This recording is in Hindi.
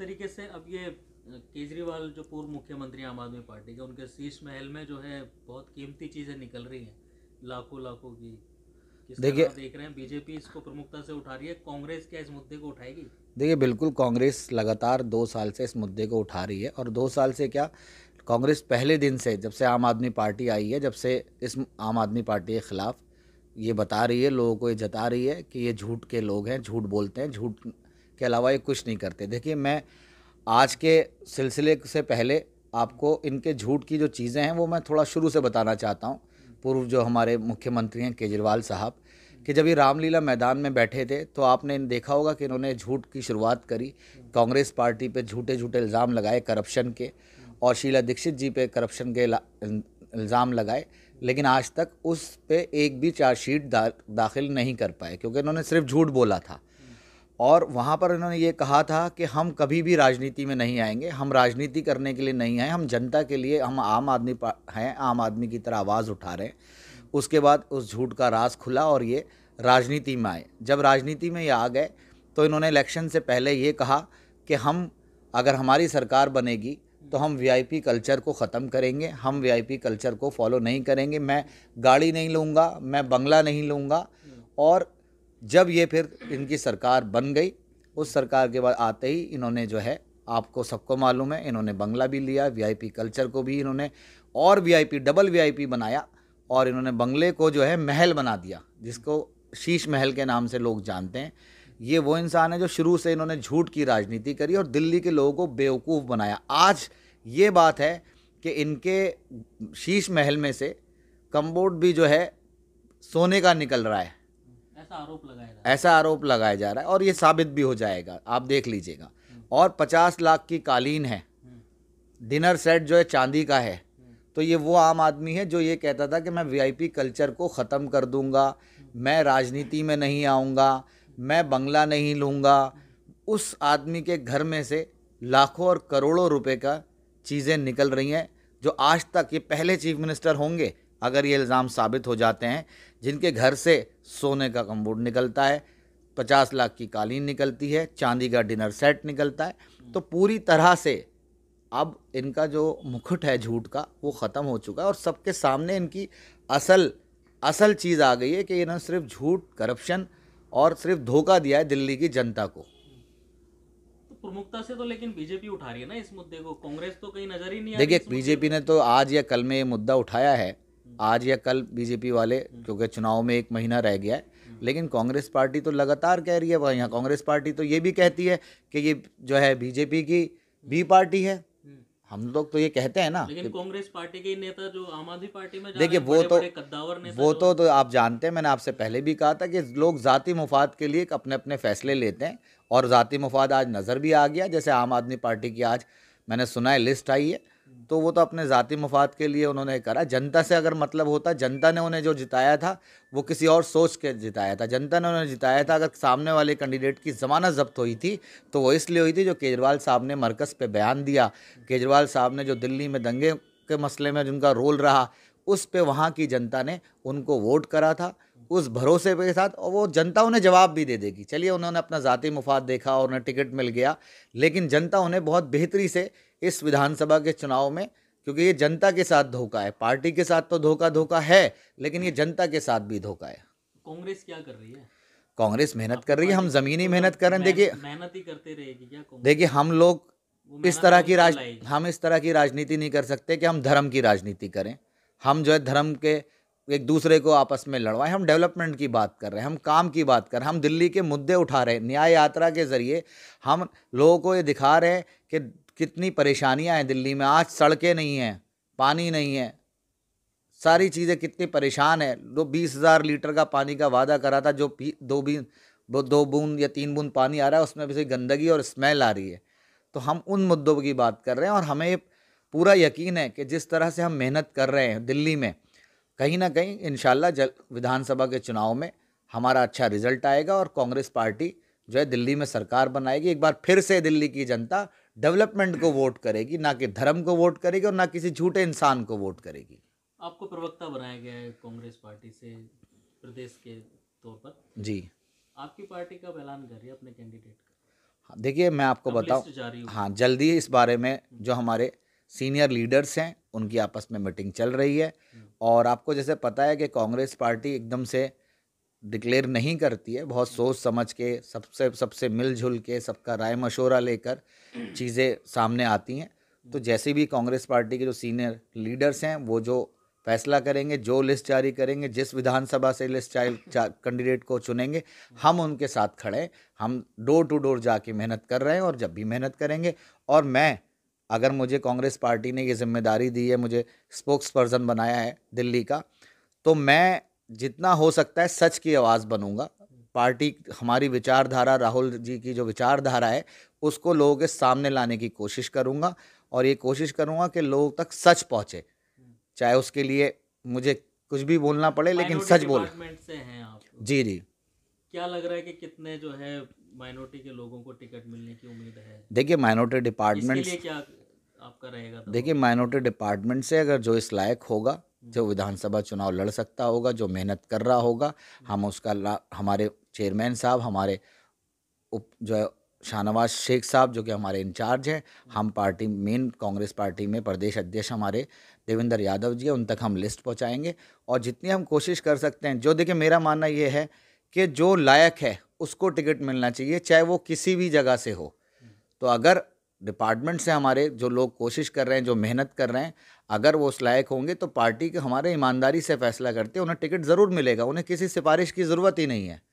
तरीके से अब ये केजरीवाल जो पूर्व मुख्यमंत्री आम आदमी पार्टी के उनके शीश महल में जो है बहुत कीमती चीज़ें निकल रही हैं लाखों लाखों की देखिए देख रहे हैं बीजेपी इसको प्रमुखता से उठा रही है कांग्रेस क्या इस मुद्दे को उठाएगी देखिए बिल्कुल कांग्रेस लगातार दो साल से इस मुद्दे को उठा रही है और दो साल से क्या कांग्रेस पहले दिन से जब से आम आदमी पार्टी आई है जब से इस आम आदमी पार्टी के ख़िलाफ़ ये बता रही है लोगों को ये जता रही है कि ये झूठ के लोग हैं झूठ बोलते हैं झूठ के अलावा ये कुछ नहीं करते देखिए मैं आज के सिलसिले से पहले आपको इनके झूठ की जो चीज़ें हैं वो मैं थोड़ा शुरू से बताना चाहता हूँ पूर्व जो हमारे मुख्यमंत्री हैं केजरीवाल साहब कि जब ये रामलीला मैदान में बैठे थे तो आपने देखा होगा कि इन्होंने झूठ की शुरुआत करी कांग्रेस पार्टी पे झूठे झूठे इल्ज़ाम लगाए करप्शन के और शीला दीक्षित जी पे करप्शन के इल्ज़ाम लगाए लेकिन आज तक उस पर एक भी चार्जशीट दा, दाखिल नहीं कर पाए क्योंकि इन्होंने सिर्फ झूठ बोला था और वहाँ पर इन्होंने ये कहा था कि हम कभी भी राजनीति में नहीं आएंगे हम राजनीति करने के लिए नहीं आए हम जनता के लिए हम आम आदमी हैं आम आदमी की तरह आवाज़ उठा रहे हैं उसके बाद उस झूठ का राज खुला और ये राजनीति में आए जब राजनीति में ये आ गए तो इन्होंने इलेक्शन से पहले ये कहा कि हम अगर हमारी सरकार बनेगी तो हम वीआईपी कल्चर को ख़त्म करेंगे हम वीआईपी कल्चर को फॉलो नहीं करेंगे मैं गाड़ी नहीं लूँगा मैं बंगला नहीं लूँगा और जब ये फिर इनकी सरकार बन गई उस सरकार के बाद आते ही इन्होंने जो है आपको सबको मालूम है इन्होंने बंगला भी लिया वीआईपी कल्चर को भी इन्होंने और वीआईपी डबल वीआईपी बनाया और इन्होंने बंगले को जो है महल बना दिया जिसको शीश महल के नाम से लोग जानते हैं ये वो इंसान है जो शुरू से इन्होंने झूठ की राजनीति करी और दिल्ली के लोगों को बेवकूफ़ बनाया आज ये बात है कि इनके शीश महल में से कम्बोर्ड भी जो है सोने का निकल रहा है ऐसा आरोप लगाया ऐसा आरोप लगाया जा रहा है और ये साबित भी हो जाएगा आप देख लीजिएगा हम्म। और पचास लाख की कालीन है हम्म। डिनर सेट जो है चांदी का है हम्म। तो ये वो आम आदमी है जो ये कहता था कि मैं वीआईपी कल्चर को ख़त्म कर दूंगा मैं राजनीति में नहीं आऊँगा मैं बंगला नहीं लूँगा उस आदमी के घर में से लाखों और करोड़ों रुपए का चीज़ें निकल रही हैं जो आज तक ये पहले चीफ मिनिस्टर होंगे अगर ये इल्ज़ाम साबित हो जाते हैं जिनके घर से सोने का कम्बूड निकलता है पचास लाख की कालीन निकलती है चांदी का डिनर सेट निकलता है तो पूरी तरह से अब इनका जो मुकुट है झूठ का वो ख़त्म हो चुका है और सबके सामने इनकी असल असल चीज़ आ गई है कि इन्होंने सिर्फ झूठ करप्शन और सिर्फ धोखा दिया है दिल्ली की जनता को तो प्रमुखता से तो लेकिन बीजेपी उठा रही है ना इस मुद्दे को कांग्रेस तो कहीं नजर ही नहीं देखिए बीजेपी ने तो आज या कल में ये मुद्दा उठाया है आज या कल बीजेपी वाले क्योंकि चुनाव में एक महीना रह गया है लेकिन कांग्रेस पार्टी तो लगातार कह रही है वहाँ कांग्रेस पार्टी तो ये भी कहती है कि ये जो है बीजेपी की भी पार्टी है हम लोग तो ये कहते हैं ना लेकिन कांग्रेस पार्टी के नेता जो आम आदमी पार्टी में देखिए वो तो वो तो, तो आप जानते हैं मैंने आपसे पहले भी कहा था कि लोग ज़ाती मुफाद के लिए अपने अपने फैसले लेते हैं और ज़ाती मुफाद आज नज़र भी आ गया जैसे आम आदमी पार्टी की आज मैंने सुना है लिस्ट आई है तो वो तो अपने ज़ाती मफाद के लिए उन्होंने करा जनता से अगर मतलब होता जनता ने उन्हें जो जिताया था वो किसी और सोच के जिताया था जनता ने उन्हें जिताया था अगर सामने वाले कैंडिडेट की ज़मानत जब्त हुई थी तो वो इसलिए हुई थी जो केजरीवाल साहब ने मरकज़ पे बयान दिया केजरीवाल साहब ने जो दिल्ली में दंगे के मसले में जिनका रोल रहा उस पर वहाँ की जनता ने उनको वोट करा था उस भरोसे के साथ और वो जनता उन्हें जवाब भी दे देगी चलिए उन्होंने अपना ज़ाती मुफाद देखा और उन्हें टिकट मिल गया लेकिन जनता उन्हें बहुत बेहतरी से इस विधानसभा के चुनाव में क्योंकि ये जनता के साथ धोखा है पार्टी के साथ तो धोखा धोखा है लेकिन ये जनता के साथ भी धोखा है कांग्रेस क्या कर रही है कांग्रेस मेहनत कर रही है तो हम जमीनी तो मेहनत कर रहे हैं देखिए मेहनत ही करते रहेगी क्या देखिए हम लोग इस तरह तो की राज हम इस तरह की राजनीति नहीं कर सकते कि हम धर्म की राजनीति करें हम जो है धर्म के एक दूसरे को आपस में लड़वाएं हम डेवलपमेंट की बात कर रहे हैं हम काम की बात कर रहे हैं हम दिल्ली के मुद्दे उठा रहे हैं न्याय यात्रा के ज़रिए हम लोगों को ये दिखा रहे हैं कि कितनी परेशानियां हैं दिल्ली में आज सड़कें नहीं हैं पानी नहीं है सारी चीज़ें कितनी परेशान है जो बीस हज़ार लीटर का पानी का वादा करा था जो पी दो भी दो बूंद या तीन बूंद पानी आ रहा है उसमें भी गंदगी और स्मेल आ रही है तो हम उन मुद्दों की बात कर रहे हैं और हमें पूरा यकीन है कि जिस तरह से हम मेहनत कर रहे हैं दिल्ली में कहीं ना कहीं इन जल विधानसभा के चुनाव में हमारा अच्छा रिजल्ट आएगा और कांग्रेस पार्टी जो है दिल्ली में सरकार बनाएगी एक बार फिर से दिल्ली की जनता डेवलपमेंट को वोट करेगी ना कि धर्म को वोट करेगी और ना किसी झूठे इंसान को वोट करेगी आपको प्रवक्ता बनाया गया है कांग्रेस पार्टी से प्रदेश के तौर पर जी आपकी पार्टी कब ऐलान कर रही है अपने कैंडिडेट का हाँ, देखिए मैं आपको बताऊँ हाँ जल्दी इस बारे में जो हमारे सीनियर लीडर्स हैं उनकी आपस में मीटिंग चल रही है और आपको जैसे पता है कि कांग्रेस पार्टी एकदम से डिक्लेयर नहीं करती है बहुत सोच समझ के सबसे सबसे मिलजुल के सबका राय मशूरा लेकर चीज़ें सामने आती हैं तो जैसे भी कांग्रेस पार्टी के जो सीनियर लीडर्स हैं वो जो फैसला करेंगे जो लिस्ट जारी करेंगे जिस विधानसभा से लिस्ट कैंडिडेट को चुनेंगे हम उनके साथ खड़े हम डोर टू डोर जाके मेहनत कर रहे हैं और जब भी मेहनत करेंगे और मैं अगर मुझे कांग्रेस पार्टी ने ये जिम्मेदारी दी है मुझे स्पोक्स पर्सन बनाया है दिल्ली का तो मैं जितना हो सकता है सच की आवाज़ बनूंगा पार्टी हमारी विचारधारा राहुल जी की जो विचारधारा है उसको लोगों के सामने लाने की कोशिश करूंगा और ये कोशिश करूंगा कि लोगों तक सच पहुंचे चाहे उसके लिए मुझे कुछ भी बोलना पड़े लेकिन सच बोल जी जी क्या लग रहा है कि कितने जो है माइनॉरिटी के लोगों को टिकट मिलने की उम्मीद है देखिए माइनॉरिटी डिपार्टमेंट क्या आपका रहेगा देखिए माइनॉरिटी डिपार्टमेंट से अगर जो इस लायक होगा हम्म। जो विधानसभा चुनाव लड़ सकता होगा जो मेहनत कर रहा होगा हम्म। हम उसका हमारे चेयरमैन साहब हमारे उप जो है शाहनवाज शेख साहब जो कि हमारे इंचार्ज हैं हम्म। हम पार्टी मेन कांग्रेस पार्टी में प्रदेश अध्यक्ष हमारे देवेंद्र यादव जी हैं उन तक हम लिस्ट पहुंचाएंगे और जितनी हम कोशिश कर सकते हैं जो देखिए मेरा मानना ये है कि जो लायक है उसको टिकट मिलना चाहिए चाहे वो किसी भी जगह से हो तो अगर डिपार्टमेंट से हमारे जो लोग कोशिश कर रहे हैं जो मेहनत कर रहे हैं अगर वो उस लायक होंगे तो पार्टी के हमारे ईमानदारी से फैसला करते उन्हें टिकट ज़रूर मिलेगा उन्हें किसी सिफारिश की ज़रूरत ही नहीं है